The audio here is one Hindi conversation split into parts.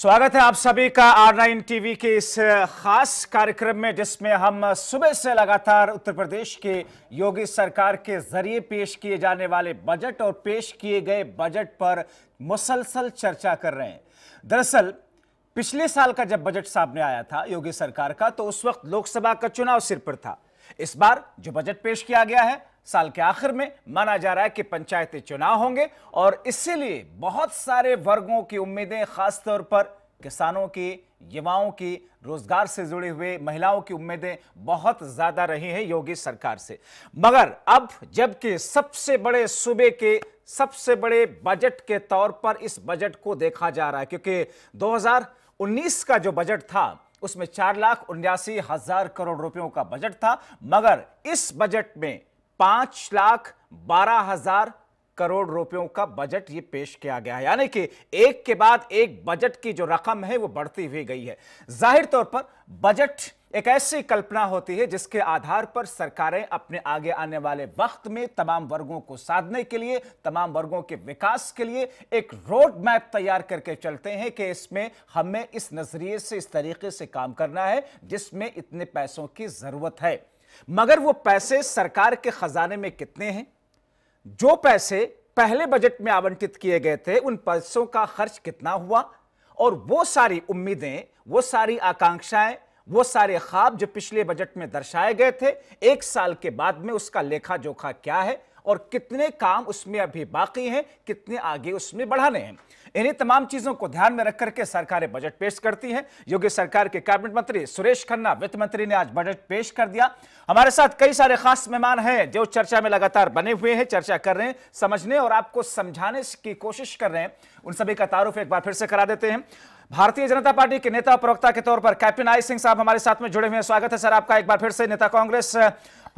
स्वागत है आप सभी का आर नाइन टीवी के इस खास कार्यक्रम में जिसमें हम सुबह से लगातार उत्तर प्रदेश के योगी सरकार के जरिए पेश किए जाने वाले बजट और पेश किए गए बजट पर मुसलसल चर्चा कर रहे हैं दरअसल पिछले साल का जब बजट सामने आया था योगी सरकार का तो उस वक्त लोकसभा का चुनाव सिर पर था इस बार जो बजट पेश किया गया है साल के आखिर में माना जा रहा है कि पंचायती चुनाव होंगे और इसीलिए बहुत सारे वर्गों की उम्मीदें खासतौर पर किसानों की युवाओं की रोजगार से जुड़े हुए महिलाओं की उम्मीदें बहुत ज्यादा रही हैं योगी सरकार से मगर अब जबकि सबसे बड़े सूबे के सबसे बड़े बजट के तौर पर इस बजट को देखा जा रहा है क्योंकि 2019 का जो बजट था उसमें चार लाख उन्यासी हजार करोड़ रुपयों का बजट था मगर इस बजट में पांच लाख बारह हजार करोड़ रुपयों का बजट ये पेश किया गया है यानी कि एक के बाद एक बजट की जो रकम है वो बढ़ती हुई गई है जाहिर तौर पर बजट एक ऐसी कल्पना होती है जिसके आधार पर सरकारें अपने आगे आने वाले वक्त में तमाम वर्गों को साधने के लिए तमाम वर्गों के विकास के लिए एक रोड मैप तैयार करके चलते हैं कि इसमें हमें इस नज़रिए से इस तरीके से काम करना है जिसमें इतने पैसों की ज़रूरत है मगर वो पैसे सरकार के खजाने में कितने हैं जो पैसे पहले बजट में आवंटित किए गए थे उन पैसों का खर्च कितना हुआ और वो सारी उम्मीदें वो सारी आकांक्षाएं वो सारे ख्वाब जो पिछले बजट में दर्शाए गए थे एक साल के बाद में उसका लेखा जोखा क्या है और कितने काम उसमें अभी बाकी हैं कितने आगे उसमें बढ़ाने हैं इन्हीं तमाम चीजों को ध्यान में रखकर के सरकारें बजट पेश करती हैं योगी सरकार के कैबिनेट मंत्री सुरेश खन्ना वित्त मंत्री ने आज बजट पेश कर दिया हमारे साथ कई सारे खास मेहमान हैं जो चर्चा में लगातार बने हुए हैं चर्चा कर रहे हैं समझने और आपको समझाने की कोशिश कर रहे हैं उन सभी का तारुफ एक बार फिर से करा देते हैं भारतीय जनता पार्टी के नेता प्रवक्ता के तौर पर कैप्टन आई सिंह साहब हमारे साथ में जुड़े हुए हैं स्वागत है सर आपका एक बार फिर से नेता कांग्रेस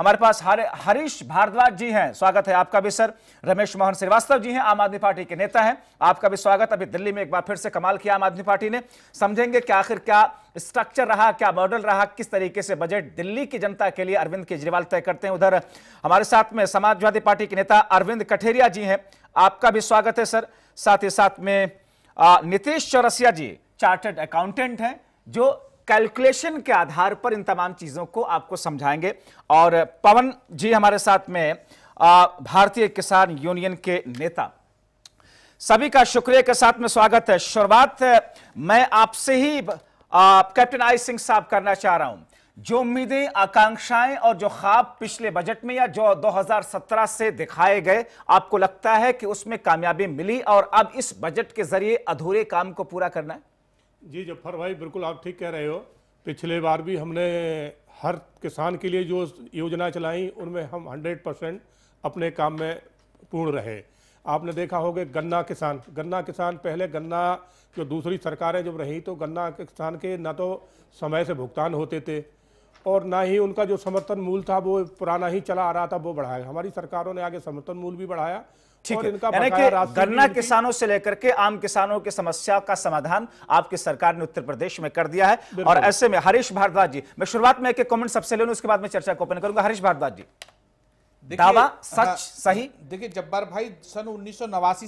हमारे पास हर, हरीश भारद्वाज जी हैं स्वागत है आपका भी सर रमेश मोहन श्रीवास्तव जी हैं आम आदमी पार्टी के नेता हैं आपका भी स्वागत अभी दिल्ली में एक बार फिर से कमाल किया आम आदमी पार्टी ने समझेंगे कि आखिर क्या स्ट्रक्चर रहा क्या मॉडल रहा किस तरीके से बजट दिल्ली की जनता के लिए अरविंद केजरीवाल तय करते हैं उधर हमारे साथ में समाजवादी पार्टी के नेता अरविंद कठेरिया जी हैं आपका भी स्वागत है सर साथ ही साथ में नीतीश चौरसिया जी चार्टर्ड अकाउंटेंट हैं जो कैलकुलेशन के आधार पर इन तमाम चीजों को आपको समझाएंगे और पवन जी हमारे साथ में भारतीय किसान यूनियन के नेता सभी का शुक्रिया के साथ में स्वागत है शुरुआत मैं आपसे ही कैप्टन आई सिंह साहब करना चाह रहा हूं जो उम्मीदें आकांक्षाएं और जो खाब पिछले बजट में या जो 2017 से दिखाए गए आपको लगता है कि उसमें कामयाबी मिली और अब इस बजट के जरिए अधूरे काम को पूरा करना है जी जफर भाई बिल्कुल आप ठीक कह रहे हो पिछले बार भी हमने हर किसान के लिए जो योजना चलाई उनमें हम 100 परसेंट अपने काम में पूर्ण रहे आपने देखा होगा गन्ना किसान गन्ना किसान पहले गन्ना जो दूसरी सरकारें जब रही तो गन्ना किसान के ना तो समय से भुगतान होते थे और ना ही उनका जो समर्थन मूल था वो पुराना ही चला आ रहा था वो बढ़ाया हमारी सरकारों ने आगे समर्थन मूल भी बढ़ाया ठीक है कि गन्ना किसानों से लेकर के आम किसानों की समस्या का समाधान आपकी सरकार ने उत्तर प्रदेश में कर दिया है और ऐसे में हरीश भारद्वाज जी मैं शुरुआत में एक कमेंट सबसे ले लू उसके बाद में चर्चा को ओपन करूंगा हरीश भारद्वाज जी दावा हाँ, सच सही देखिए जब्बार भाई सन उन्नीस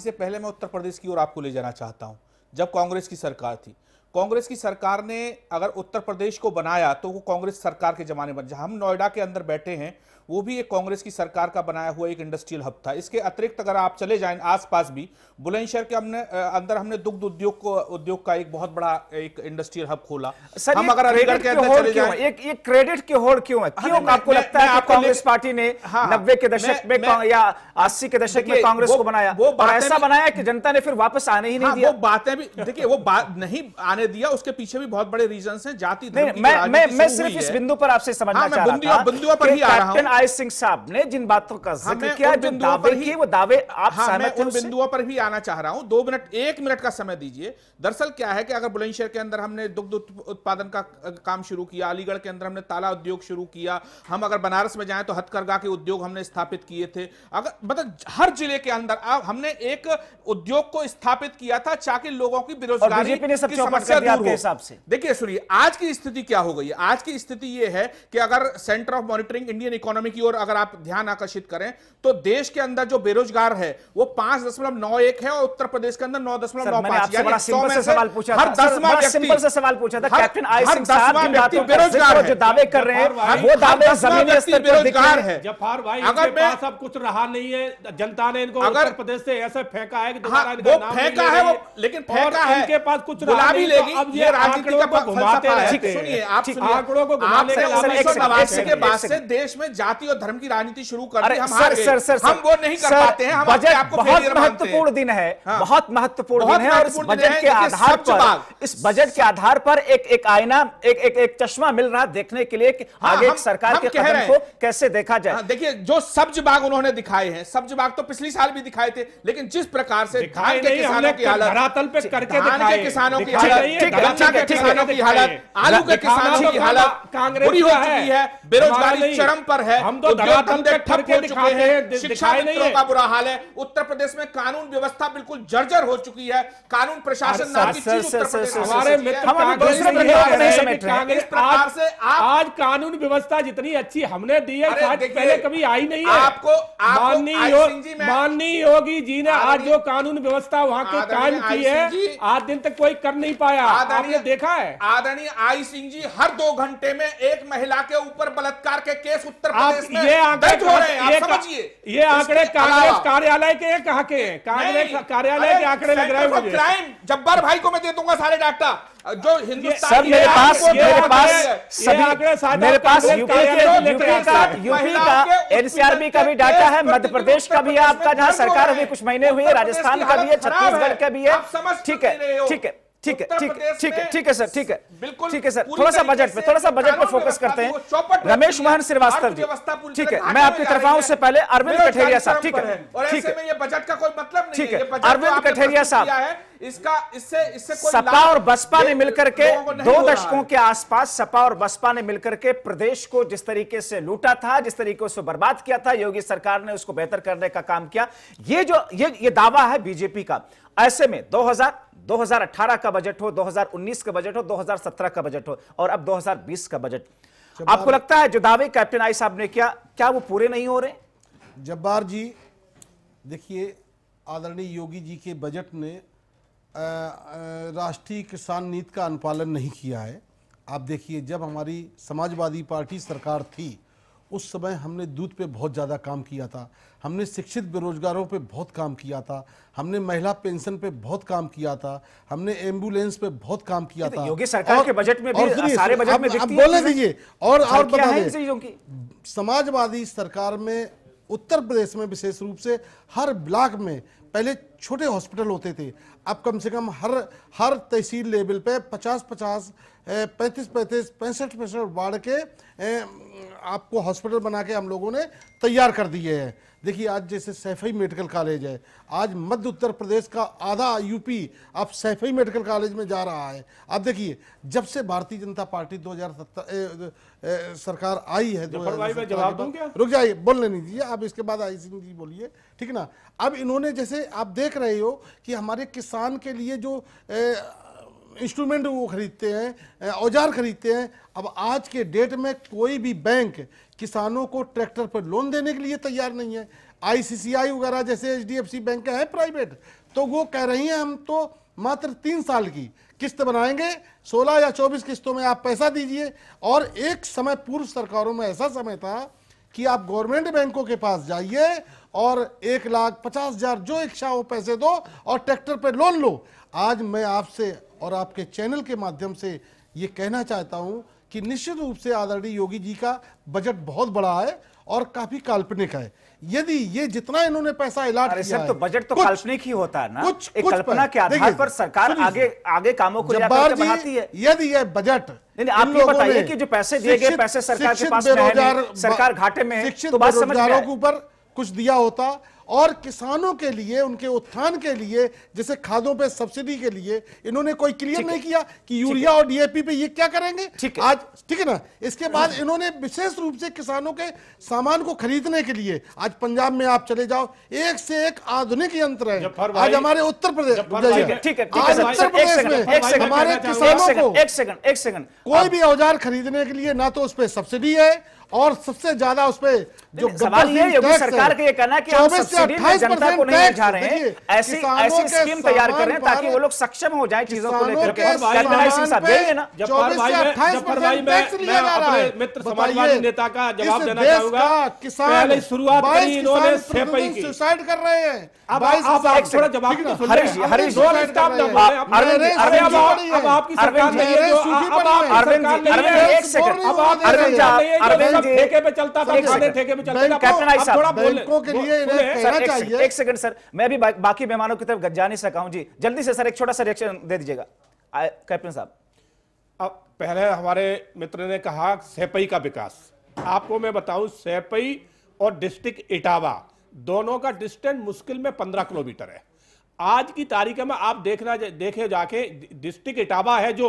से पहले मैं उत्तर प्रदेश की ओर आपको ले जाना चाहता हूं जब कांग्रेस की सरकार थी कांग्रेस की सरकार ने अगर उत्तर प्रदेश को बनाया तो वो कांग्रेस सरकार के जमाने में जहां हम नोएडा के अंदर बैठे हैं वो भी एक कांग्रेस की सरकार का बनाया हुआ एक इंडस्ट्रियल हब था इसके अतिरिक्त अगर आप चले जाएं आसपास भी बुलंदशहर के हमने अंदर हमने दुग्ध उद्योग को उद्योग का एक बहुत बड़ा एक इंडस्ट्रियल हब खोला सर, हम अगर अलीगढ़ के अंदर चले जाएं एक एक क्रेडिट के होड़ क्यों है हाँ, क्यों आपको लगता है कि कांग्रेस पार्टी ने हाँ, हाँ। नब्बे के दशक में या अस्सी के दशक में कांग्रेस को बनाया वो ऐसा बनाया कि जनता ने फिर वापस आने ही नहीं दिया बातें भी देखिए वो बात नहीं आने दिया उसके पीछे भी बहुत बड़े रीजन है जाति मैं सिर्फ इस बिंदु पर आपसे समझना चाह रहा था राय सिंह साहब ने जिन बातों का हाँ, जिक्र किया जो दावे किए वो दावे आप हाँ, मैं उन बिंदुओं पर भी आना चाह रहा हूं दो मिनट एक मिनट का समय दीजिए दरअसल क्या है कि अगर बुलंदशहर के अंदर हमने दुग्ध उत्पादन का काम शुरू किया अलीगढ़ के अंदर हमने ताला उद्योग शुरू किया हम अगर बनारस में जाए तो हथकरघा के उद्योग हमने स्थापित किए थे अगर मतलब हर जिले के अंदर हमने एक उद्योग को स्थापित किया था ताकि लोगों की बेरोजगारी की समस्या दूर हो देखिए सुनिए आज की स्थिति क्या हो गई आज की स्थिति यह है कि अगर centre of monitoring Indian economy economy की ओर अगर आप ध्यान आकर्षित करें तो देश के अंदर जो बेरोजगार है वो पांच दशमलव नौ एक है और उत्तर प्रदेश के अंदर नौ दशमलव नौ पांच सवाल पूछा हर से सवाल पूछा था कैप्टन आसिम साहब व्यक्ति बेरोजगार जो दावे कर रहे हैं वो दावे जमीनी बेरोजगार है अगर सब कुछ रहा नहीं है जनता ने इनको अगर प्रदेश से ऐसा फेंका है हाँ, वो फेंका है लेकिन फेंका है इनके पास कुछ गुलाबी तो लेगी अब ये राजनीति का घुमाते सुनिए आप आंकड़ों को घुमाने के बाद से देश में जा जाति और धर्म की राजनीति शुरू कर अरे हम सर, सर, सर, हम वो नहीं कर सर, पाते हैं हम बजट आपको बहुत महत्वपूर्ण दिन है हाँ, बहुत महत्वपूर्ण दिन है और इस बजट के आधार पर इस बजट के आधार पर एक एक आईना एक एक एक चश्मा मिल रहा देखने के लिए कि हाँ, आगे एक सरकार के कदम को कैसे देखा जाए हाँ, देखिए जो सब्ज बाग उन्होंने दिखाए हैं सब्ज बाग तो पिछले साल भी दिखाए थे लेकिन जिस प्रकार से धान के किसानों की हालत करके किसानों की हालत किसानों की हालत आलू के किसानों तो की हालत कांग्रेस है बेरोजगारी चरम पर है हम तो धरातल पे ठप दिखाते हैं शिक्षा मित्रों का बुरा हाल है उत्तर प्रदेश में कानून व्यवस्था बिल्कुल जर्जर हो चुकी है कानून प्रशासन हमारे प्रकार से आज कानून व्यवस्था जितनी अच्छी हमने दी है आज पहले कभी आई नहीं है आपको माननीय योगी जी ने आज जो कानून व्यवस्था वहाँ के कायम की है आज दिन तक कोई कर नहीं पाया आपने देखा है आदरणीय आई सिंह जी हर दो घंटे में एक महिला के ऊपर बलात्कार के केस उत्तर ये आंकड़े ये आंकड़े कांग्रेस कार्यालय के कहा के कांग्रेस कार्यालय के आंकड़े लग रहे हैं क्राइम जब्बार भाई को मैं दे दूंगा सारे डाटा जो हिंदुस्तान सर मेरे पास मेरे पास सभी आंकड़े मेरे पास यूपी यूपी का यूपी का एनसीआरबी का भी डाटा है मध्य प्रदेश का भी है आपका जहाँ सरकार अभी कुछ महीने हुई है राजस्थान का भी है छत्तीसगढ़ का भी है तो ठीक है ठीक है ठीक है ठीक है ठीक है ठीक है सर ठीक है बिल्कुल ठीक है सर थोड़ा सा बजट पे थोड़ा सा बजट पे फोकस करते हैं रमेश मोहन श्रीवास्तव जी ठीक है मैं आपकी तरफ आऊं उससे पहले अरविंद कठेरिया साहब ठीक है ठीक है ये बजट का कोई मतलब नहीं है तो अरविंद कठेरिया साहब इसका इससे इससे सपा और बसपा ने मिलकर के दो दशकों के आसपास सपा और बसपा ने मिलकर के प्रदेश को जिस तरीके से लूटा था जिस तरीके से बर्बाद किया था योगी सरकार ने उसको बेहतर करने का काम किया ये जो ये ये दावा है बीजेपी का ऐसे में 2018 का बजट हो 2019 का बजट हो 2017 का बजट हो और अब 2020 का बजट आपको लगता है जो दावे कैप्टन आई साहब ने किया क्या वो पूरे नहीं हो रहे जब्बार जी देखिए आदरणीय योगी जी के बजट ने राष्ट्रीय किसान नीति का अनुपालन नहीं किया है आप देखिए जब हमारी समाजवादी पार्टी सरकार थी उस समय हमने दूध पे बहुत ज़्यादा काम किया था हमने शिक्षित बेरोजगारों पे बहुत काम किया था हमने महिला पेंशन पे बहुत काम किया था हमने एम्बुलेंस पे बहुत काम किया था योगी सरकार और, के बजट में भी सारे बजट में आप बोले दीजिए और और बता दें समाजवादी सरकार में उत्तर प्रदेश में विशेष रूप से हर ब्लॉक में पहले छोटे हॉस्पिटल होते थे अब कम से कम हर हर तहसील लेवल पे 50 50 पैंतीस पैंतीस पैंसठ पैंसठ वार्ड के आपको हॉस्पिटल बना के हम लोगों ने तैयार कर दिए हैं देखिए आज जैसे सैफई मेडिकल कॉलेज है आज मध्य उत्तर प्रदेश का आधा यूपी अब सैफई मेडिकल कॉलेज में जा रहा है अब देखिए जब से भारतीय जनता पार्टी 2017 सरकार आई है दो रुक जाइए बोलने नहीं दीजिए आप इसके बाद आई सिंह जी बोलिए ठीक ना अब इन्होंने जैसे आप देख रहे हो कि हमारे किसान के लिए जो इंस्ट्रूमेंट वो खरीदते हैं औजार खरीदते हैं अब आज के डेट में कोई भी बैंक किसानों को ट्रैक्टर पर लोन देने के लिए तैयार नहीं है आईसीसीआई वगैरह जैसे एचडीएफसी बैंक है प्राइवेट तो वो कह रही हैं हम तो मात्र तीन साल की किस्त बनाएंगे 16 या 24 किस्तों में आप पैसा दीजिए और एक समय पूर्व सरकारों में ऐसा समय था कि आप गवर्नमेंट बैंकों के पास जाइए और एक लाख पचास हजार जो इच्छा हो पैसे दो और ट्रैक्टर पे लोन लो आज मैं आपसे और आपके चैनल के माध्यम से ये कहना चाहता हूँ कि निश्चित रूप से आदरणीय योगी जी का बजट बहुत बड़ा है और काफी काल्पनिक है यदि ये जितना इन्होंने पैसा इलाट किया तो है, तो बजट तो काल्पनिक ही होता है ना कुछ, एक कुछ कल्पना के आधार पर सरकार आगे आगे कामों को बनाती है यदि ये बजट आप लोग बताइए कि जो पैसे दिए गए पैसे सरकार के पास सरकार घाटे में तो शिक्षित बेरोजगारों के ऊपर कुछ दिया होता और किसानों के लिए उनके उत्थान के लिए जैसे खादों पे सब्सिडी के लिए इन्होंने कोई क्लियर नहीं किया कि यूरिया और डीएपी पे ये क्या करेंगे ठीक आज ठीक है ना इसके बाद हाँ। इन्होंने विशेष रूप से किसानों के सामान को खरीदने के लिए आज पंजाब में आप चले जाओ एक से एक आधुनिक यंत्र है आज हमारे उत्तर प्रदेश आज उत्तर प्रदेश में हमारे किसानों को एक सेकंड एक सेकंड कोई भी औजार खरीदने के लिए ना तो उस पर सब्सिडी है और सबसे ज्यादा उस पर जो सवाल ये योगी सरकार का ये कहना है कि हम सब्सिडी में जनता को नहीं उठा रहे हैं ऐसी ऐसी स्कीम तैयार कर रहे हैं ताकि वो लोग सक्षम हो जाए चीजों को लेकर के मित्र समाजवादी नेता का जवाब देना चाहूंगा पहले शुरुआत करी इन्होंने सुसाइड कर रहे हैं अब आप थोड़ा जवाब तो हरीश हरीश अब आपकी सरकार अरविंद अरविंद एक सेकंड अरविंद ठेके पे चलता था एक सेकंड सर मैं भी बाकी मेहमानों की तरफ जा नहीं सका हूं जी जल्दी से सर एक छोटा सा रिएक्शन दे दीजिएगा कैप्टन साहब अब पहले हमारे मित्र ने कहा सेपई का विकास आपको मैं बताऊं सेपई और डिस्ट्रिक्ट इटावा दोनों का डिस्टेंस मुश्किल में पंद्रह किलोमीटर है आज की तारीख में आप देखना देखे जाके डिस्ट्रिक्ट इटावा है जो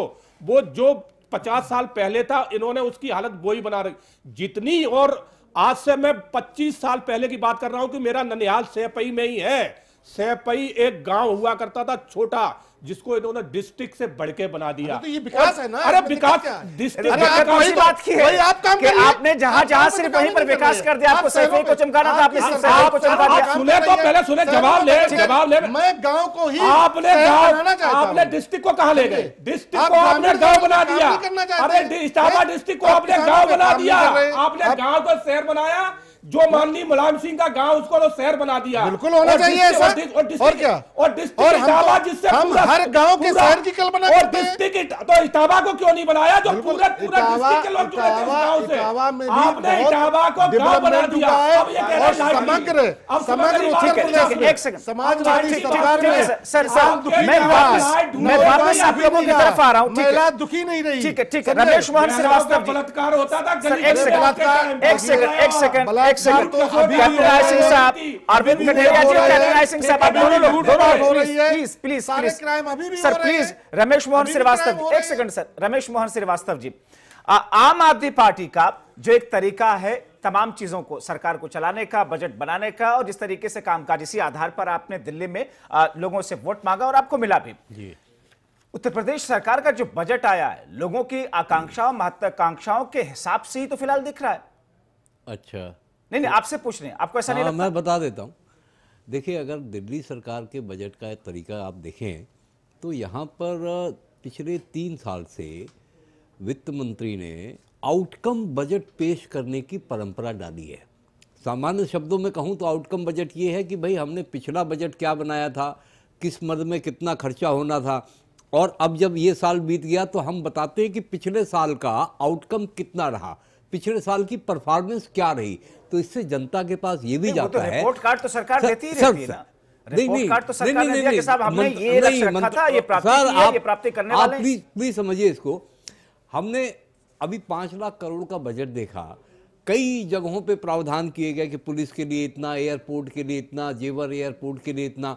वो जो पचास साल पहले था इन्होंने उसकी हालत वही बना रही जितनी और आज से मैं पच्चीस साल पहले की बात कर रहा हूं कि मेरा ननिहाल सैपई में ही है सैपई एक गांव हुआ करता था छोटा जिसको इन्होंने डिस्ट्रिक्ट से बढ़ के बना दिया तो ये विकास है ना अरे विकास डिस्ट्रिक्ट वही बात की है आप काम कि आपने जहां जहां सिर्फ वहीं पर विकास कर दिया आपको सैफे को चमकाना था आपने सिर्फ सैफे को चमका दिया सुने तो पहले सुने जवाब ले जवाब ले मैं गांव को ही आपने गांव आपने डिस्ट्रिक्ट को कहां ले गए डिस्ट्रिक्ट को आपने गांव बना दिया अरे इटावा डिस्ट्रिक्ट को आपने गांव बना दिया आपने गांव को शहर बनाया जो माननीय मुलायम सिंह का गांव उसको तो शहर बना दिया बिल्कुल होना चाहिए और, क्या और डिस्ट्रिक्टाबा तो- जिससे हम हर गांव के शहर की कल्पना और डिस्ट्रिक्ट तो इटावा को क्यों नहीं बनाया जो पूरा पूरा डिस्ट्रिक्ट के लोग आपने को गांव बना दिया समग्र समग्र एक सेकंड समाजवादी सरकार में सर मैं वापस आ रहा महिला दुखी नहीं रही ठीक है ठीक है रमेश मोहन श्रीवास्तव तो बलात्कार होता था एक सेकंड एक सेकंड एक सेकंड विधायक सेकंड कैप्टन साहब अरविंद कठेरिया जी कैप्टन सिंह साहब आप दोनों लोग please please please sir please Ramesh Mohan Srivastava एक second sir Ramesh Mohan Srivastava ji Aam Aadmi party का जो एक तरीका है तमाम चीजों को सरकार को चलाने का बजट बनाने का और जिस तरीके से कामकाज इसी आधार पर आपने दिल्ली में लोगों से वोट मांगा और आपको मिला भी उत्तर प्रदेश सरकार का जो बजट आया है लोगों की आकांक्षाओं महत्वाकांक्षाओं के हिसाब से ही तो फिलहाल दिख रहा है अच्छा नहीं नहीं तो- आपसे पूछ रहे हैं आपको ऐसा नहीं हाँ, लगता? मैं बता देता हूँ देखिए अगर दिल्ली सरकार के बजट का तरीका आप देखें तो यहाँ पर पिछले तीन साल से वित्त मंत्री ने आउटकम बजट पेश करने की परंपरा डाली है सामान्य शब्दों में कहूँ तो आउटकम बजट ये है कि भाई हमने पिछला बजट क्या बनाया था किस मद में कितना खर्चा होना था और अब जब ये साल बीत गया तो हम बताते हैं कि पिछले साल का आउटकम कितना रहा पिछले साल की परफॉर्मेंस क्या रही तो इससे जनता के पास ये भी तो जाता है समझिए इसको हमने अभी पांच लाख करोड़ का बजट देखा कई जगहों पे प्रावधान किए गए कि पुलिस के लिए इतना एयरपोर्ट के लिए इतना जेवर एयरपोर्ट के लिए इतना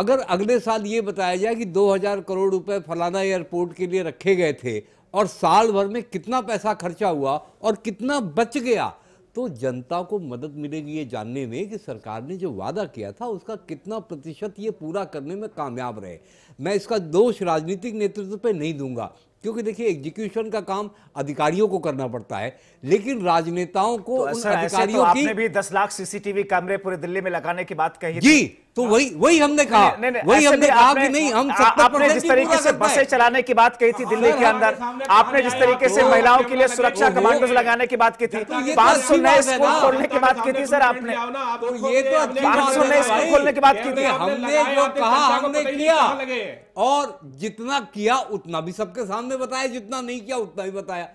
अगर अगले साल ये बताया जाए कि 2000 करोड़ रुपए फलाना एयरपोर्ट के लिए रखे गए थे और साल भर में कितना पैसा खर्चा हुआ और कितना बच गया तो जनता को मदद मिलेगी ये जानने में कि सरकार ने जो वादा किया था उसका कितना प्रतिशत ये पूरा करने में कामयाब रहे मैं इसका दोष राजनीतिक नेतृत्व पे नहीं दूंगा क्योंकि देखिए एग्जीक्यूशन का काम अधिकारियों को करना पड़ता है लेकिन राजनेताओं को तो उन तो अधिकारियों तो आपने की... भी दस लाख सीसीटीवी कैमरे पूरे दिल्ली में लगाने की बात कही जी तो वही हाँ। वही हमने कहा नहीं, नहीं, वही हमने कहा कि नहीं हम आ, आपने जिस तरीके से बसें चलाने की बात कही थी दिल्ली के अंदर आपने जिस तरीके तो से महिलाओं के लिए तो सुरक्षा कमांडोज तो लगाने की बात की थी पांच सौ नए स्कूल खोलने की बात की थी सर आपने पांच सौ नए स्कूल खोलने की बात की थी हमने जो कहा हमने किया और जितना किया उतना भी सबके सामने बताया जितना नहीं किया उतना भी बताया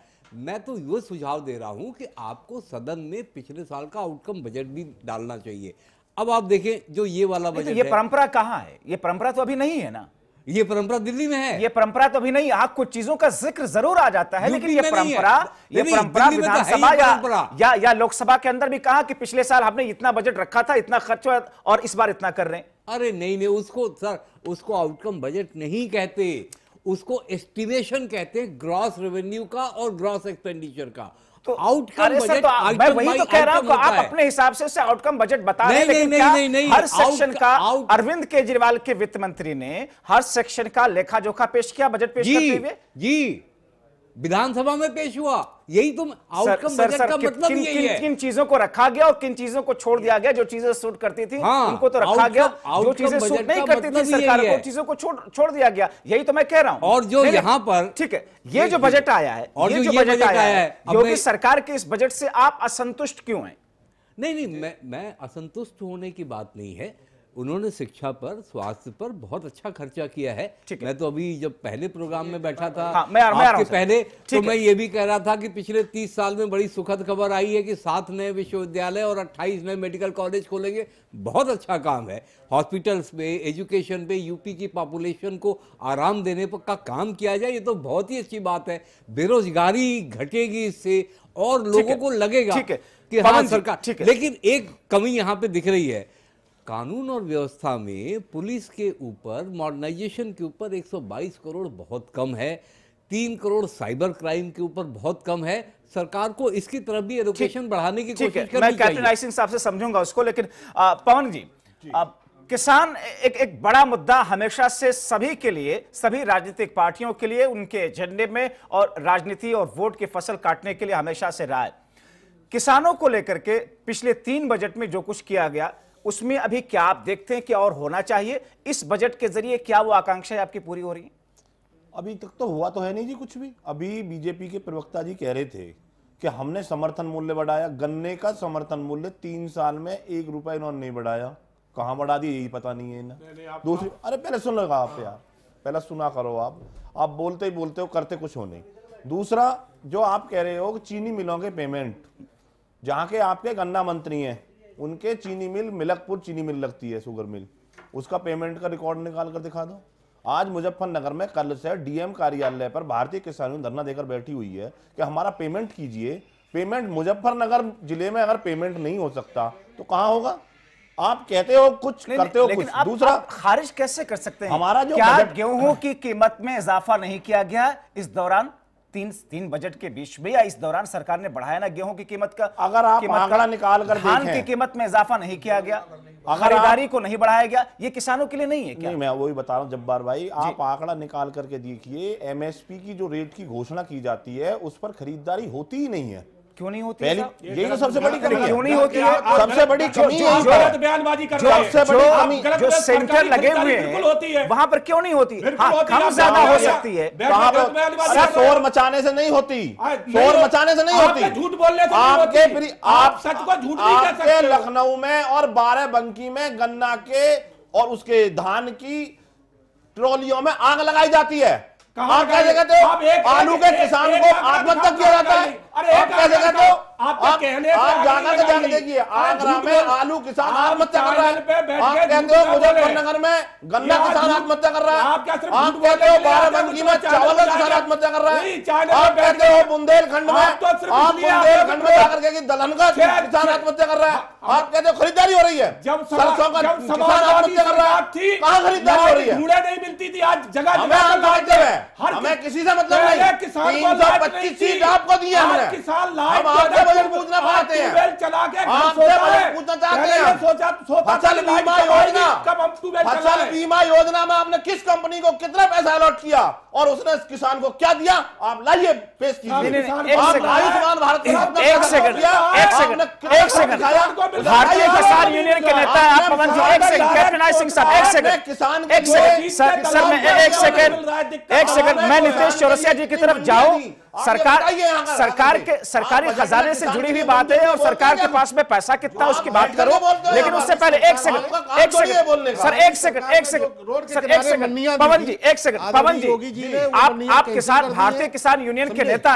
मैं तो ये सुझाव दे रहा हूं कि आपको सदन में पिछले साल का आउटकम बजट भी डालना चाहिए अब आप देखें जो ये वाला तो बजट तो ये परंपरा कहाँ है ये परंपरा तो अभी नहीं है ना ये परंपरा दिल्ली में है ये परंपरा तो अभी नहीं आप हाँ, कुछ चीजों का जिक्र जरूर आ जाता है लेकिन ये परंपरा ये परंपरा तो विधानसभा या, या या लोकसभा के अंदर भी कहा कि पिछले साल हमने इतना बजट रखा था इतना खर्च और इस बार इतना कर रहे हैं अरे नहीं नहीं उसको सर उसको आउटकम बजट नहीं कहते उसको एस्टिमेशन कहते हैं ग्रॉस रेवेन्यू का और ग्रॉस एक्सपेंडिचर का तो, तो आउटकम बजट मैं वही तो कह रहा हूँ आप अपने हिसाब से उसे आउटकम बजट बता रहे लेकिन नहीं, क्या नहीं, नहीं, हर सेक्शन का अरविंद केजरीवाल के वित्त मंत्री ने हर सेक्शन का लेखा जोखा पेश किया बजट पेश करते हुए जी विधानसभा में पेश हुआ यही तो आउटकम बजट का मतलब किन, यही किन, है किन चीजों को रखा गया और किन चीजों को छोड़ दिया गया जो चीजें सूट करती थी हाँ, उनको तो रखा गया जो चीजें सूट नहीं करती थी मतलब सरकार को चीजों को छोड़ छोड़ दिया गया यही तो मैं कह रहा हूं और जो यहाँ पर ठीक है ये जो बजट आया है और जो बजट आया है योगी सरकार के इस बजट से आप असंतुष्ट क्यों है नहीं नहीं मैं मैं असंतुष्ट होने की बात नहीं है उन्होंने शिक्षा पर स्वास्थ्य पर बहुत अच्छा खर्चा किया है मैं तो अभी जब पहले प्रोग्राम में बैठा था हाँ, मैं, मैं आपके पहले तो मैं ये भी कह रहा था कि पिछले तीस साल में बड़ी सुखद खबर आई है कि सात नए विश्वविद्यालय और अट्ठाईस नए मेडिकल कॉलेज खोलेंगे बहुत अच्छा काम है हॉस्पिटल्स पे एजुकेशन पे यूपी की पॉपुलेशन को आराम देने पर का काम किया जाए ये तो बहुत ही अच्छी बात है बेरोजगारी घटेगी इससे और लोगों को लगेगा कि हाँ सरकार लेकिन एक कमी यहाँ पे दिख रही है कानून और व्यवस्था में पुलिस के ऊपर मॉडर्नाइजेशन के ऊपर 122 करोड़ बहुत कम है तीन करोड़ साइबर क्राइम के ऊपर बहुत कम है सरकार को इसकी तरफ भी एजुकेशन बढ़ाने की कोशिश से समझूंगा उसको लेकिन पवन जी, किसान एक एक बड़ा मुद्दा हमेशा से सभी के लिए सभी राजनीतिक पार्टियों के लिए उनके एजेंडे में और राजनीति और वोट की फसल काटने के लिए हमेशा से रहा है किसानों को लेकर के पिछले तीन बजट में जो कुछ किया गया उसमें अभी क्या आप देखते हैं कि और होना चाहिए इस बजट के जरिए क्या वो आकांक्षाएं आपकी पूरी हो रही अभी तक तो हुआ तो है नहीं जी कुछ भी अभी बीजेपी के प्रवक्ता जी कह रहे थे कि हमने समर्थन मूल्य बढ़ाया गन्ने का समर्थन मूल्य तीन साल में एक रुपए इन्होंने नहीं बढ़ाया कहा बढ़ा दिए यही पता नहीं है ना दूसरी अरे पहले सुन लगा आप यार पहला सुना करो आप आप बोलते ही बोलते हो करते कुछ हो नहीं दूसरा जो आप कह रहे हो चीनी मिलों के पेमेंट जहाँ के आपके गन्ना मंत्री हैं उनके चीनी मिल मिलकपुर चीनी मिल लगती है शुगर मिल उसका पेमेंट का रिकॉर्ड निकाल कर दिखा दो आज मुजफ्फरनगर में कल से डीएम कार्यालय पर भारतीय किसान धरना देकर बैठी हुई है कि हमारा पेमेंट कीजिए पेमेंट मुजफ्फरनगर जिले में अगर पेमेंट नहीं हो सकता तो कहाँ होगा आप कहते हो कुछ नहीं, करते हो कुछ आप, दूसरा आप खारिज कैसे कर सकते हैं हमारा जो क्या गेहूं की कीमत में इजाफा नहीं किया गया इस दौरान तीन तीन बजट के बीच में या इस दौरान सरकार ने बढ़ाया ना गेहूं की कीमत का अगर आप आंकड़ा निकाल कर धान की कीमत में इजाफा नहीं किया गया खरीदारी को नहीं बढ़ाया गया ये किसानों के लिए नहीं है क्या नहीं, मैं वही बता रहा हूँ जब्बार भाई आप आंकड़ा निकाल करके देखिए एमएसपी की जो रेट की घोषणा की जाती है उस पर खरीदारी होती ही नहीं है क्यों नहीं होती पहली यही तो सबसे बड़ी कमी क्यों नहीं होती है सबसे बड़ी कमी गलत बयानबाजी कर रहे हैं सबसे बड़ी कमी जो सेंटर लगे हुए हैं वहां पर क्यों नहीं होती हाँ, कम ज्यादा हो सकती है वहां पर शोर मचाने से नहीं होती शोर मचाने से नहीं होती झूठ बोलने से आपके आप सच को झूठ नहीं कह सकते लखनऊ में और बाराबंकी में गन्ना के और उसके धान की ट्रॉलियों में आग लगाई जाती है आग क्या देते हो आलू के किसान को आत्महत्या किया जाता है अरे आप क्या जगह तो कहने आप जाना तो जान देखिए आगरा में आलू किसान आत्महत्या कर रहा है आप कहते हो मुजफ्फरनगर में गन्ना किसान आत्महत्या कर रहा है आप कहते हो बारह मन चावल किसान आत्महत्या कर रहा है आप कहते हो बुंदेलखंड में आप बुंदेलखंड में जाकर के दलहन का किसान आत्महत्या कर रहा है आप कहते हो खरीदारी हो रही है जब सरसों का किसान आत्महत्या कर रहा है कहाँ खरीदारी हो रही है ढूंढे नहीं मिलती थी आज जगह हमें किसी से मतलब नहीं तीन सौ पच्चीस सीट आपको दी है हमने किसान लाभ पूछना चाहते हैं चला के पूछना चाहते हैं फसल बीमा योजना फसल बीमा योजना में आपने किस कंपनी को कितना पैसा अलॉट किया और उसने इस किसान को क्या दिया आप लाइए पेश कीजिए आयुष्मान भारत भारतीय किसान यूनियन के नेता आप पवन सिंह साहब एक सेकंड किसान एक सेकंड सर सर मैं एक सेकंड एक सेकंड मैं नितेश चौरसिया जी की तरफ जाऊं सरकार सरकार के सरकारी खजाने से जुड़ी हुई बात है और सरकार के पास में पैसा कितना उसकी बात करो लेकिन उससे पहले एक सेकंड एक सेकंड सर एक सेकंड एक सेकंड तो सर एक सेकंड पवन जी एक सेकंड पवन जी आप आप किसान भारतीय किसान यूनियन के नेता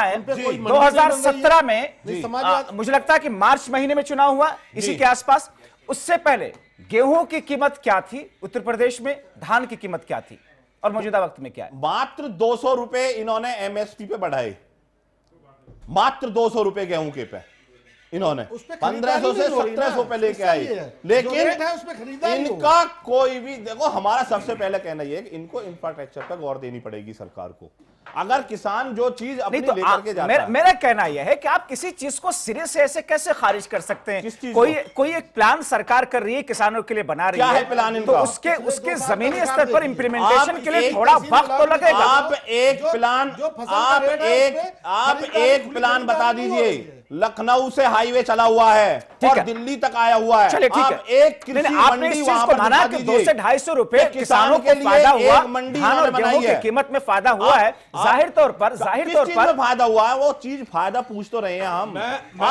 हजार सत्रह में मुझे लगता है कि मार्च महीने में चुनाव हुआ इसी के आसपास उससे पहले गेहूं की कीमत क्या थी उत्तर प्रदेश में धान की कीमत क्या थी और मौजूदा वक्त में क्या है मात्र दो सौ रुपए इन्होंने एमएसपी पे बढ़ाए मात्र दो सौ रुपए गेहूं के पे इन्होंने पंद्रह सौ से सत्रह सौ पे लेके आई लेकिन इनका कोई भी देखो हमारा सबसे पहले कहना यह है कि इनको इंफ्रास्ट्रक्चर पर गौर देनी पड़ेगी सरकार को अगर किसान जो चीज अपनी तो लेकर के जाता मेर, है मेरा कहना यह है कि आप किसी चीज को सिरे से ऐसे कैसे खारिज कर सकते हैं कोई को? कोई एक प्लान सरकार कर रही है किसानों के लिए बना रही है प्लान तो उसके उसके जमीनी स्तर पर इम्प्लीमेंटेशन के लिए थोड़ा वक्त तो लगेगा आप एक प्लान आप एक आप एक प्लान बता दीजिए लखनऊ से हाईवे चला हुआ है और दिल्ली तक आया हुआ है ठीक है एक कृषि आपने इस चीज माना कि दो से ढाई सौ रुपए किसानों के लिए हुआ मंडी धान और की कीमत में फायदा हुआ है जाहिर तौर पर जाहिर तौर पर फायदा हुआ है वो चीज फायदा पूछ तो रहे हैं हम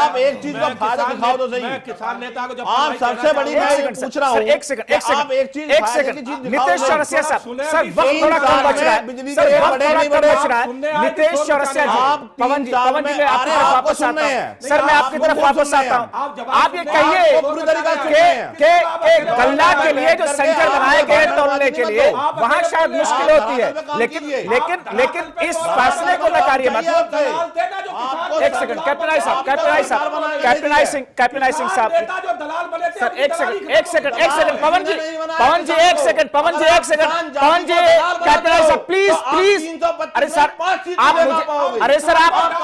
आप एक चीज का फायदा दिखाओ तो सही किसान नेता को जब आप सबसे बड़ी पूछ रहा हूँ एक सेकंड एक सेकंड एक चीज एक सेकंड नितेश चौरसिया साहब सर वक्त थोड़ा कम बच रहा है बिजली के बड़े नहीं बड़े नितेश चौरसिया जी पवन जी पवन जी मैं आपकी तरफ वापस आता हूँ सर मैं आपकी तरफ वापस आता हूँ आप ये कहिए के के गल्ला के लिए जो सेंटर बनाए गए तोड़ने के लिए वहाँ शायद मुश्किल होती है लेकिन लेकिन लेकिन इस फैसले को नकारिए मत एक सेकंड कैप्टनाइज साहब कैप्टनाइज साहब कैप्टनाइजिंग कैप्टनाइजिंग साहब सर एक सेकंड एक सेकंड एक सेकंड पवन जी पवन जी एक सेकंड पवन जी एक सेकंड पवन जी कैप्टनाइज साहब प्लीज प्लीज अरे सर आप अरे सर आप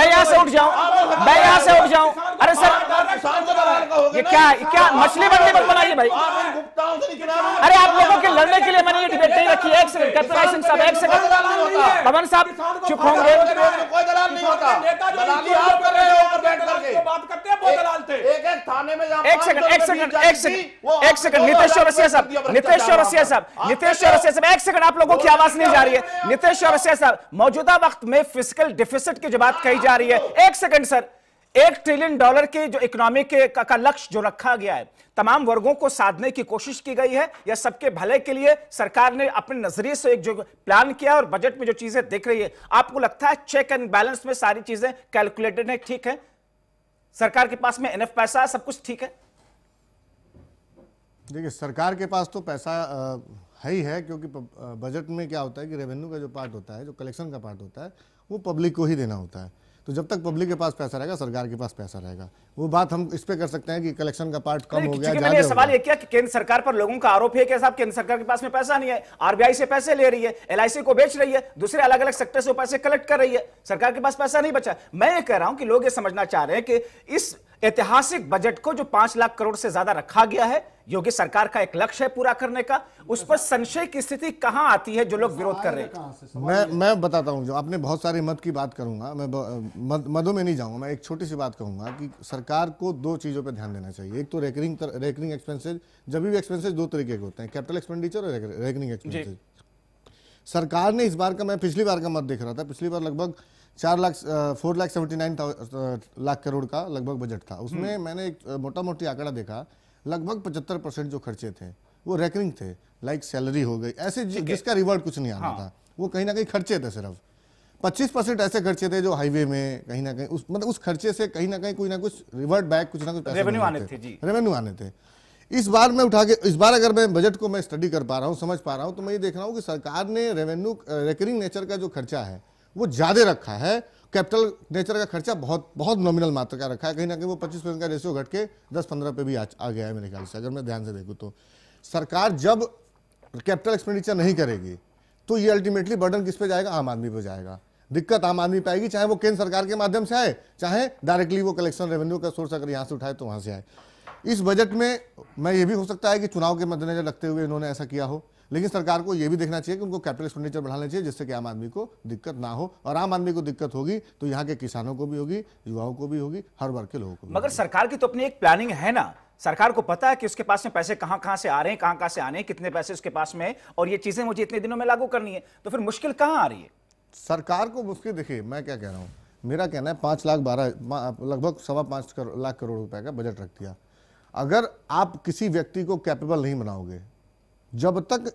मैं यहाँ से उठ जाऊं मैं यहाँ से उठ जाऊं अरे सर तो ये क्या क्या मछली बनने पर बनाइए भाई अरे आप लोगों के लड़ने के लिए मैंने ये डिबेट नहीं रखी एक सेकंड कपिल सिंह साहब एक सेकंड पवन साहब चुप होंगे कोई दलाल नहीं होता दलाली आप कर रहे हो ऊपर बैठ करके बात करते हैं वो दलाल थे एक एक थाने में जाओ एक सेकंड एक सेकंड एक सेकंड एक सेकंड नितेश चौरसिया साहब नितेश चौरसिया साहब नितेश चौरसिया साहब एक सेकंड आप लोगों की आवाज नहीं जा रही है नितेश चौरसिया साहब मौजूदा वक्त में फिजिकल डिफिसिट की जो बात कही जा रही है एक सेकंड सर एक ट्रिलियन डॉलर के जो इकोनॉमी का, का लक्ष्य जो रखा गया है तमाम वर्गों को साधने की कोशिश की गई है या सबके भले के लिए सरकार ने अपने नजरिए से एक जो प्लान किया और बजट में जो चीजें दिख रही है आपको लगता है चेक एंड बैलेंस में सारी चीजें कैलकुलेटेड है ठीक है सरकार के पास में एनएफ पैसा सब कुछ ठीक है देखिए सरकार के पास तो पैसा है ही है क्योंकि बजट में क्या होता है कि रेवेन्यू का जो पार्ट होता है जो कलेक्शन का पार्ट होता है वो पब्लिक को ही देना होता है तो जब तक पब्लिक के पास पैसा रहेगा सरकार के पास पैसा रहेगा वो बात हम इस पे कर सकते हैं कि कलेक्शन का पार्ट कम हो गया मैंने सवाल ये किया कि केंद्र सरकार पर लोगों का आरोप है कि साहब केंद्र सरकार के पास में पैसा नहीं है आरबीआई से पैसे ले रही है एलआईसी को बेच रही है दूसरे अलग अलग सेक्टर से पैसे कलेक्ट कर रही है सरकार के पास पैसा नहीं बचा मैं ये कह रहा हूं कि लोग ये समझना चाह रहे हैं कि इस ऐतिहासिक बजट को जो पांच लाख करोड़ से ज्यादा रखा गया है योगी सरकार का एक लक्ष्य है पूरा करने का उस पर संशय की स्थिति कहां आती है जो लोग विरोध कर रहे हैं मैं मैं बताता हूं जो आपने बहुत सारे मत की बात करूंगा मैं मद, मदों में नहीं जाऊंगा मैं एक छोटी सी बात कहूंगा कि सरकार को दो चीजों पर ध्यान देना चाहिए एक तो रेकरिंग रेकरिंग एक्सपेंसेज जब भी एक्सपेंसेज दो तरीके के होते हैं कैपिटल एक्सपेंडिचर और रेकरिंग एक्सपेंसेज सरकार ने इस बार का मैं पिछली बार का मत देख रहा था पिछली बार लगभग चार lakh four lakh seventy nine lakh crore का लगभग बजट था उसमें हम्म। मैंने एक मोटा मोटी आंकड़ा देखा लगभग पचहत्तर परसेंट जो खर्चे थे वो रेकरिंग थे लाइक सैलरी हो गई ऐसे जिसका रिवॉर्ड कुछ नहीं आना हाँ। था वो कहीं ना कहीं खर्चे थे सिर्फ पच्चीस परसेंट ऐसे खर्चे थे जो हाईवे में कहीं ना कहीं उस मतलब उस खर्चे से कहीं ना कहीं कोई ना कुछ रिवर्ट बैक कुछ ना कुछ रेवेन्यू आने थे रेवेन्यू आने थे इस बार मैं उठा के इस बार अगर मैं बजट को मैं स्टडी कर पा रहा हूँ समझ पा रहा हूँ तो मैं ये देख रहा हूँ कि सरकार ने रेवेन्यू रेकरिंग नेचर का जो खर्चा है वो ज़्यादा रखा है कैपिटल नेचर का खर्चा बहुत बहुत नॉमिनल मात्रा का रखा है कहीं ना कहीं वो 25 परसेंट का रेशियो घट के दस पंद्रह पे भी आ, आ गया है मेरे ख्याल से अगर मैं ध्यान से देखूँ तो सरकार जब कैपिटल एक्सपेंडिचर नहीं करेगी तो ये अल्टीमेटली बर्डन किस पे जाएगा आम आदमी पे जाएगा दिक्कत आम आदमी पे आएगी चाहे वो केंद्र सरकार के माध्यम से आए चाहे डायरेक्टली वो कलेक्शन रेवेन्यू का सोर्स अगर यहाँ से उठाए तो वहाँ से आए इस बजट में मैं ये भी हो सकता है कि चुनाव के मद्देनजर रखते हुए इन्होंने ऐसा किया हो लेकिन सरकार को यह भी देखना चाहिए कि उनको कैपिटल एक्सपेंडिचर बढ़ाना चाहिए जिससे कि आम आदमी को दिक्कत ना हो और आम आदमी को दिक्कत होगी तो यहाँ के किसानों को भी होगी युवाओं को भी होगी हर वर्ग के लोगों को मगर सरकार की तो अपनी एक प्लानिंग है ना सरकार को पता है कि उसके पास में पैसे कहां कहां से आ रहे हैं कहां कहां से आने कितने पैसे उसके पास में है और ये चीजें मुझे इतने दिनों में लागू करनी है तो फिर मुश्किल कहां आ रही है सरकार को मुश्किल देखिए मैं क्या कह रहा हूँ मेरा कहना है पांच लाख बारह लगभग सवा पांच लाख करोड़ रुपए का बजट रख दिया अगर आप किसी व्यक्ति को कैपेबल नहीं बनाओगे जब तक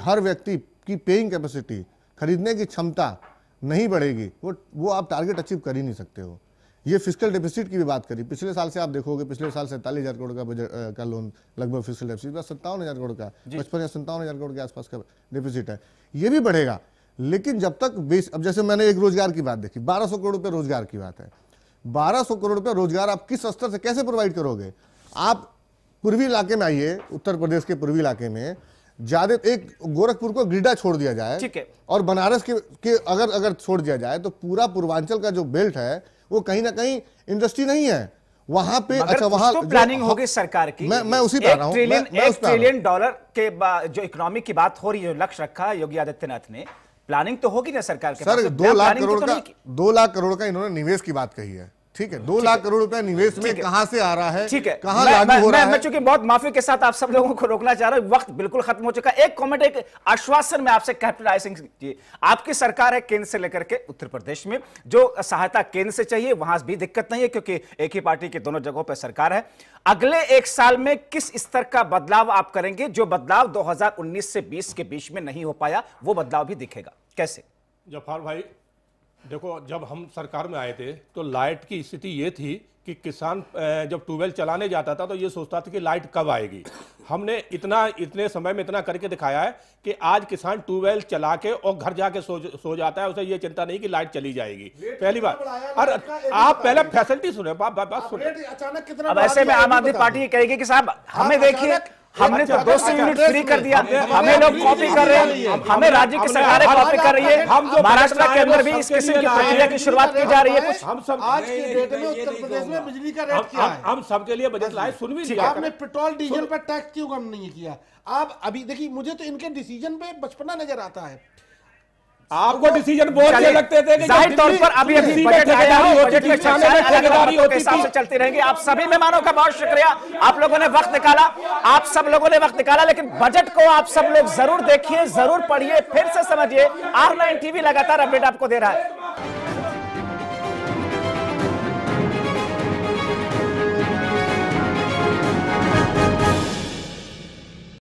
हर व्यक्ति की पेइंग कैपेसिटी खरीदने की क्षमता नहीं बढ़ेगी वो वो आप टारगेट अचीव कर ही नहीं सकते हो ये फिजिकल डेफिसिट की भी बात करी पिछले साल से आप देखोगे पिछले साल सैंतालीस हज़ार करोड़ का बजट का लोन लगभग फिजिकल डेफिसिट सत्तावन हज़ार करोड़ का पचपन या सत्तावन हज़ार करोड़ के आसपास का डेफिसिट है ये भी बढ़ेगा लेकिन जब तक बेस अब जैसे मैंने एक रोजगार की बात देखी सौ करोड़ रुपये रोजगार की बात है सौ करोड़ रुपये रोजगार आप किस स्तर से कैसे प्रोवाइड करोगे आप पूर्वी इलाके में आइए उत्तर प्रदेश के पूर्वी इलाके में ज्यादा एक गोरखपुर को ग्रीडा छोड़ दिया जाए ठीक है और बनारस के, के अगर अगर छोड़ दिया जाए तो पूरा पूर्वांचल का जो बेल्ट है वो कहीं ना कहीं इंडस्ट्री नहीं है वहां पे अच्छा वहाँ तो प्लानिंग होगी सरकार की मैं मैं उसी पर ट्रिलियन ट्रिलियन डॉलर के जो इकोनॉमी की बात हो रही है लक्ष्य रखा है योगी आदित्यनाथ ने प्लानिंग तो होगी ना सरकार के सर दो लाख तो करोड़ तो का दो लाख करोड़ का इन्होंने निवेश की बात कही है ठीक है दो लाख करोड़ रुपया निवेश में कहां से आ रहा है ठीक है कहां लागू हो रहा मैं, है मैं चूंकि बहुत माफी के साथ आप सब लोगों को रोकना चाह रहा हूं वक्त बिल्कुल खत्म हो चुका एक कमेंट एक आश्वासन में आपसे कैपिटलाइजिंग आपकी सरकार है केंद्र से लेकर के उत्तर प्रदेश में जो सहायता केंद्र से चाहिए वहां भी दिक्कत नहीं है क्योंकि एक ही पार्टी की दोनों जगहों पर सरकार है अगले एक साल में किस स्तर का बदलाव आप करेंगे जो बदलाव दो से बीस के बीच में नहीं हो पाया वो बदलाव भी दिखेगा कैसे जफार भाई देखो जब हम सरकार में आए थे तो लाइट की स्थिति ये थी कि किसान जब ट्यूबवेल चलाने जाता था तो ये सोचता था कि लाइट कब आएगी हमने इतना इतने समय में इतना करके दिखाया है कि आज किसान ट्यूबवेल चला के और घर जाके सो सो जाता है उसे ये चिंता नहीं कि लाइट चली जाएगी तो पहली बार अरे आप पहले फैसिलिटी सुने बात सुने अचानक कितना ऐसे में आम आदमी पार्टी कहेगी कि साहब हमें देखिए हमने तो अच्छा, दो अच्छा, यूनिट फ्री अच्छा, कर दिया हमें लोग कॉपी कर रहे हैं हमें राज्य की सरकारें कॉपी कर रही है महाराष्ट्र के अंदर भी इस किस्म की प्रक्रिया की शुरुआत की जा रही है कुछ हम सब आज की डेट में उत्तर प्रदेश में बिजली का रेट क्या है हम सबके लिए बजट लाए सुन भी आपने पेट्रोल तो- डीजल पर टैक्स क्यों कम नहीं किया आप अभी देखिए मुझे तो इनके डिसीजन पे बचपना नजर आता है आपको डिसीजन तो बहुत अच्छे लगते थे कि जाहिर तौर पर अभी अभी बजट आया है बजट में अलग तरीकों के हिसाब से चलती रहेंगे आप सभी मेहमानों का बहुत शुक्रिया आप लोगों ने वक्त निकाला आप सब लोगों ने वक्त निकाला लेकिन बजट को आप सब लोग जरूर देखिए जरूर पढ़िए फिर से समझिए आर नाइन टीवी लगातार अपडेट आपको दे रहा है